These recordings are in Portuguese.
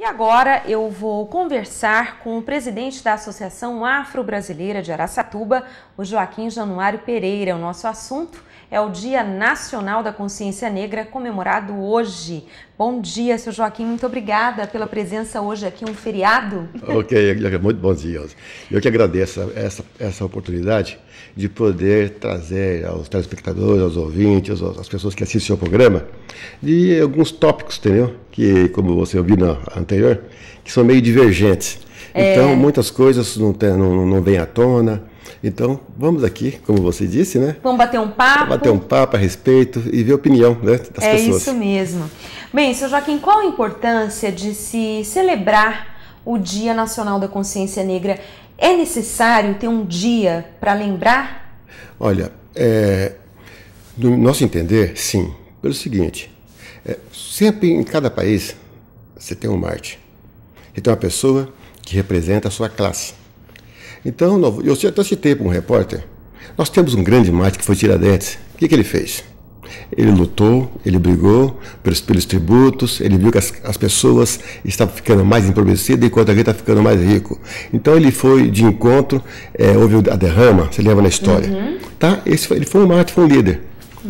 E agora eu vou conversar com o presidente da Associação Afro-Brasileira de Araçatuba, o Joaquim Januário Pereira. O nosso assunto é o Dia Nacional da Consciência Negra, comemorado hoje. Bom dia, seu Joaquim. Muito obrigada pela presença hoje aqui, um feriado. Ok, muito bom dia. Eu que agradeço essa, essa oportunidade de poder trazer aos telespectadores, aos ouvintes, às pessoas que assistem ao programa, de alguns tópicos, entendeu? Que, como você ouviu na anterior, que são meio divergentes. É... Então, muitas coisas não, tem, não, não vêm à tona, então, vamos aqui, como você disse, né? Vamos bater um papo. bater um papo a respeito e ver a opinião né, das é pessoas. É isso mesmo. Bem, seu Joaquim, qual a importância de se celebrar o Dia Nacional da Consciência Negra? É necessário ter um dia para lembrar? Olha, é, no nosso entender, sim. Pelo seguinte, é, sempre em cada país você tem um Marte. Então, você tem uma pessoa que representa a sua classe. Então, eu até citei para um repórter, nós temos um grande mate que foi Tiradentes. O que, que ele fez? Ele lutou, ele brigou pelos, pelos tributos, ele viu que as, as pessoas estavam ficando mais empobrecidas enquanto alguém está ficando mais rico. Então ele foi de encontro, é, houve a derrama, você leva na história. Uhum. Tá? Esse, ele foi um mate, foi um líder.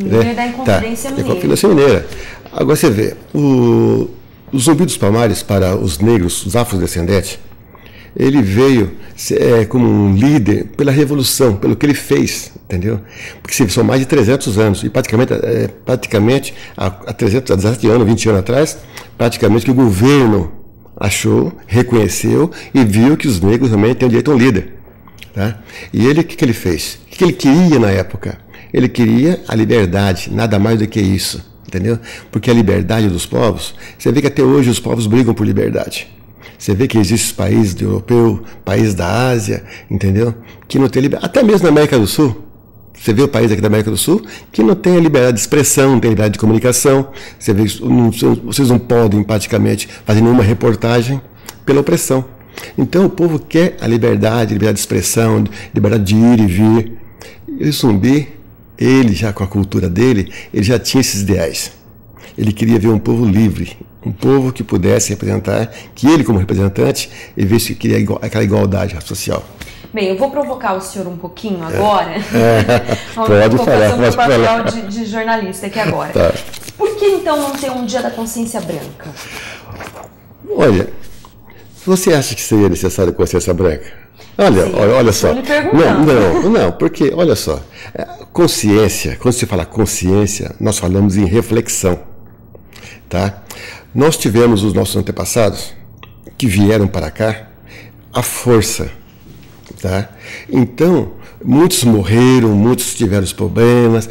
Uhum. Né? Líder né? da tá. Inconfidência tá. Mineira. Agora você vê, o, ouvidos palmares para os negros, os afrodescendentes, ele veio é, como um líder pela revolução, pelo que ele fez, entendeu? Porque sim, são mais de 300 anos, e praticamente, é, praticamente há, há 300, há 17 anos, 20 anos atrás, praticamente que o governo achou, reconheceu e viu que os negros também têm direito a um líder. Tá? E ele, o que, que ele fez? O que, que ele queria na época? Ele queria a liberdade, nada mais do que isso, entendeu? Porque a liberdade dos povos, você vê que até hoje os povos brigam por liberdade você vê que existem países do europeu, países da Ásia, entendeu? Que não tem liberdade. Até mesmo na América do Sul. Você vê o país aqui da América do Sul que não tem a liberdade de expressão, não tem liberdade de comunicação. Você vê que vocês não podem praticamente fazer nenhuma reportagem pela opressão. Então o povo quer a liberdade, liberdade de expressão, liberdade de ir e vir. E o zumbi, ele já com a cultura dele, ele já tinha esses ideais. Ele queria ver um povo livre, um povo que pudesse representar, que ele, como representante, ele visse que queria aquela igualdade social. Bem, eu vou provocar o senhor um pouquinho é. agora. É. pode falar, pode papel falar. De, de jornalista aqui agora. Tá. Por que então não ter um dia da consciência branca? Olha, você acha que seria necessário consciência branca? Olha, olha, olha só. Não, não, não, porque, olha só. É, consciência, quando se fala consciência, nós falamos em reflexão. Tá? Nós tivemos os nossos antepassados que vieram para cá à força, tá? Então, muitos morreram, muitos tiveram problemas,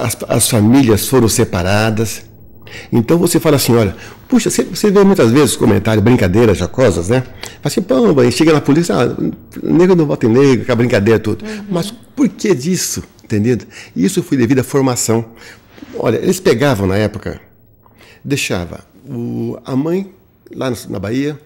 as, as famílias foram separadas. Então você fala assim, olha, puxa, você, vê muitas vezes comentários, brincadeiras, jacosas, né? Fala assim, pô, chega na polícia, ah, negro não vota em negro, que a brincadeira tudo. Uhum. Mas por que disso? Entendido? Isso foi devido à formação. Olha, eles pegavam na época, deixava o, a mãe lá na Bahia,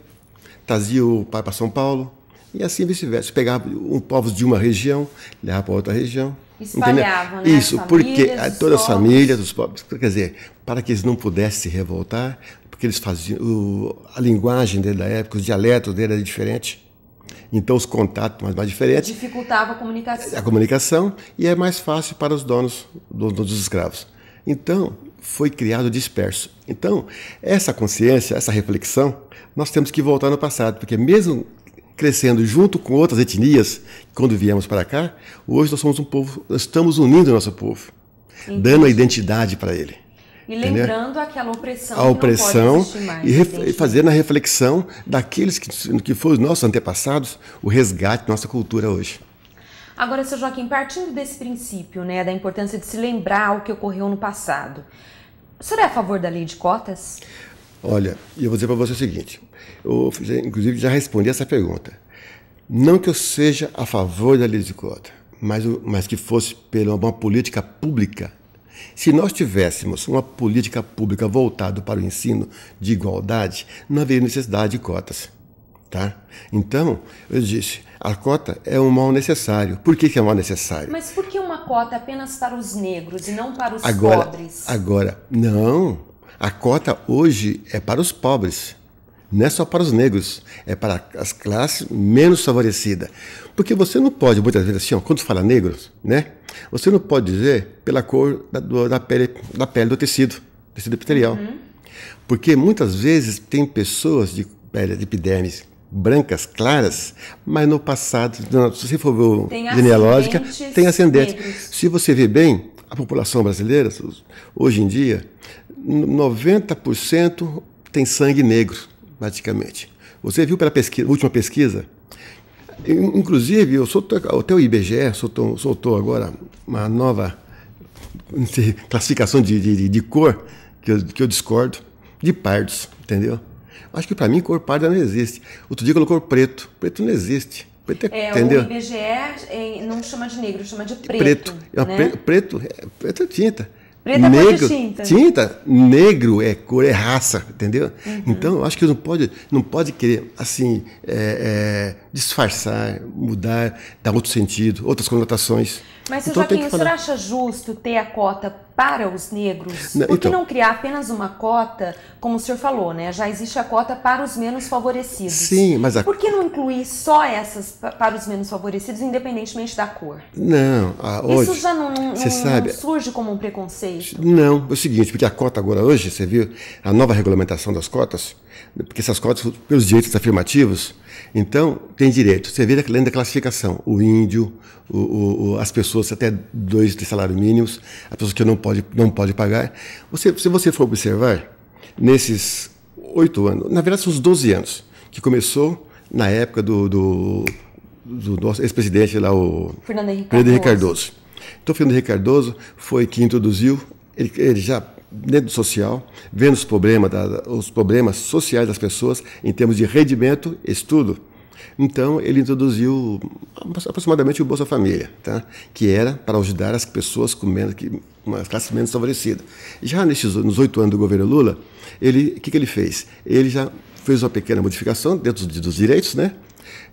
trazia o pai para São Paulo, e assim vice-versa. Pegava um povos de uma região, levava para outra região. Espalhavam, né? Isso, famílias, porque todas as famílias dos povos, quer dizer, para que eles não pudessem se revoltar, porque eles faziam, o, a linguagem dele da época, os dialetos dele era diferente. Então os contatos mais, mais diferentes. Dificultava a comunicação. A comunicação e é mais fácil para os donos dos escravos. Então, foi criado disperso. Então, essa consciência, essa reflexão, nós temos que voltar no passado, porque mesmo crescendo junto com outras etnias, quando viemos para cá, hoje nós somos um povo, estamos unindo o nosso povo, Entendi. dando a identidade para ele. E entendeu? lembrando aquela opressão. A opressão mais, e fazendo a reflexão daqueles que, que foram os nossos antepassados, o resgate da nossa cultura hoje. Agora, seu Joaquim, partindo desse princípio, né, da importância de se lembrar o que ocorreu no passado, o senhor é a favor da lei de cotas? Olha, eu vou dizer para você o seguinte: eu, inclusive, já respondi essa pergunta. Não que eu seja a favor da lei de cotas, mas, mas que fosse pela uma política pública. Se nós tivéssemos uma política pública voltada para o ensino de igualdade, não haveria necessidade de cotas. Tá? Então, eu disse, a cota é um mal necessário. Por que, que é um mal necessário? Mas por que uma cota apenas para os negros e não para os agora, pobres? Agora, não. A cota hoje é para os pobres. Não é só para os negros, é para as classes menos favorecidas. Porque você não pode, muitas vezes, assim, ó, quando fala negros, né? Você não pode dizer pela cor da, da pele, da pele do tecido, tecido epitelial. Uhum. Porque muitas vezes tem pessoas de pele de epidermes brancas, claras, mas no passado, se você for ver genealógica, tem ascendentes. Negros. Se você vê bem, a população brasileira, hoje em dia, 90% tem sangue negro, praticamente. Você viu pela pesquisa, última pesquisa? Inclusive, eu sou até o IBGE soltou, soltou agora uma nova classificação de, de, de cor, que eu, que eu discordo, de pardos, entendeu? Acho que para mim cor parda não existe. Outro dia colocou preto. Preto não existe. Preto é, é entendeu? O IBGE não chama de negro, chama de preto. Preto, é, né? preto, preto, é, preto é tinta. Preto é tinta. Tinta, negro é cor, é raça, entendeu? Uhum. Então, eu acho que não pode, não pode querer, assim, é, é, disfarçar, mudar, dar outro sentido, outras conotações. Mas, então, Joaquim, o senhor acha justo ter a cota para os negros? Não, Por que então, não criar apenas uma cota, como o senhor falou, né? Já existe a cota para os menos favorecidos. Sim, mas a... Por que não incluir só essas para os menos favorecidos, independentemente da cor? Não, a, ah, hoje, isso já não, não, não sabe, surge como um preconceito? Não, é o seguinte, porque a cota agora hoje, você viu a nova regulamentação das cotas? porque essas cotas pelos direitos afirmativos, então tem direito. Você vê lendo da classificação, o índio, o, o, o, as pessoas até dois de salário mínimos, as pessoas que não pode, não pode pagar. Você, se você for observar, nesses oito anos, na verdade são os 12 anos, que começou na época do, do, do nosso ex-presidente lá, o Fernando Henrique Cardoso. Então, Fernando Henrique Cardoso foi que introduziu, ele, ele já dentro do social, vendo os problemas, da, os problemas sociais das pessoas em termos de rendimento, estudo. Então, ele introduziu aproximadamente o Bolsa Família, tá? que era para ajudar as pessoas com menos, que, uma classe menos favorecida. Já nesses, nos oito anos do governo Lula, ele, o que, que ele fez? Ele já fez uma pequena modificação dentro dos direitos, né?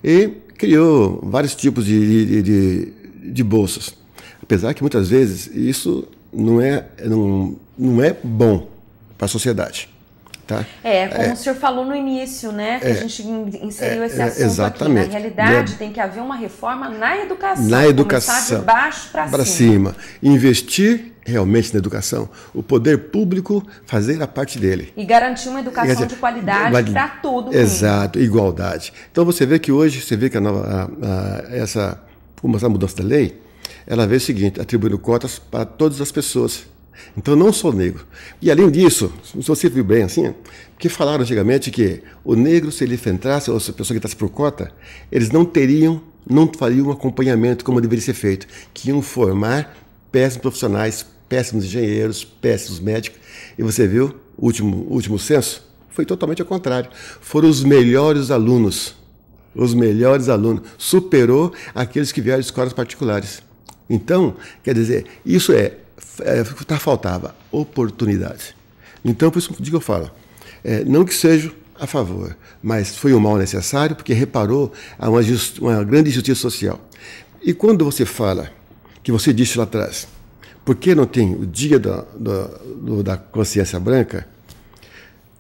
E criou vários tipos de, de, de, de bolsas. Apesar que muitas vezes isso não é. Não, não é bom para a sociedade. Tá? É, é. como é, o senhor falou no início, né? Que é, a gente inseriu é, esse é, assunto. É, exatamente. Aqui. Na realidade, tem que haver uma reforma na educação. Na educação. De baixo para cima. cima. Investir realmente na educação. O poder público fazer a parte dele. E garantir uma educação de qualidade para todo mundo. Exato, igualdade. Então você vê que hoje, você vê que a nova, a, a, essa, essa mudança da lei, ela vê o seguinte, atribuindo cotas para todas as pessoas então não sou negro. E além disso, o senhor viu bem assim, porque falaram antigamente que o negro, se ele entrasse, ou se a pessoa que entrasse por cota, eles não teriam, não fariam um acompanhamento como deveria ser feito, que iam formar péssimos profissionais, péssimos engenheiros, péssimos médicos. E você viu, o último, último censo foi totalmente ao contrário. Foram os melhores alunos, os melhores alunos, superou aqueles que vieram de escolas particulares. Então, quer dizer, isso é é, tá, faltava oportunidade. Então, por isso que eu falo, é, não que seja a favor, mas foi um mal necessário porque reparou a uma, just, uma grande injustiça social. E quando você fala, que você disse lá atrás, por que não tem o dia da, da, da consciência branca?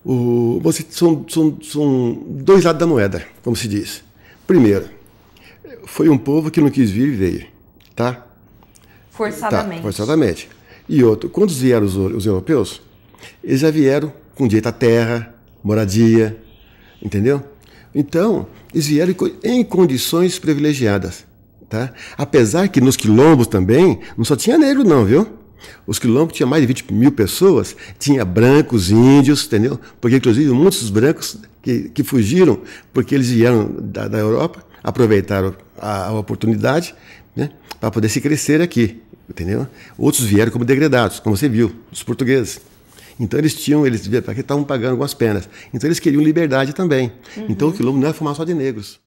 O, você, são, são, são dois lados da moeda, como se diz. Primeiro, foi um povo que não quis vir e veio, tá? Forçadamente. Tá, forçadamente. E outro, quando vieram os, os europeus, eles já vieram com direito à terra, moradia, entendeu? Então, eles vieram em condições privilegiadas. Tá? Apesar que nos quilombos também, não só tinha negro, não, viu? Os quilombos tinham mais de 20 mil pessoas, tinha brancos, índios, entendeu? Porque, inclusive, muitos brancos que, que fugiram, porque eles vieram da, da Europa, aproveitaram a, a oportunidade, né? para poder se crescer aqui, entendeu? Outros vieram como degradados, como você viu, os portugueses. Então eles tinham, eles estavam pagando algumas penas. Então eles queriam liberdade também. Uhum. Então o quilombo não é fumar só de negros.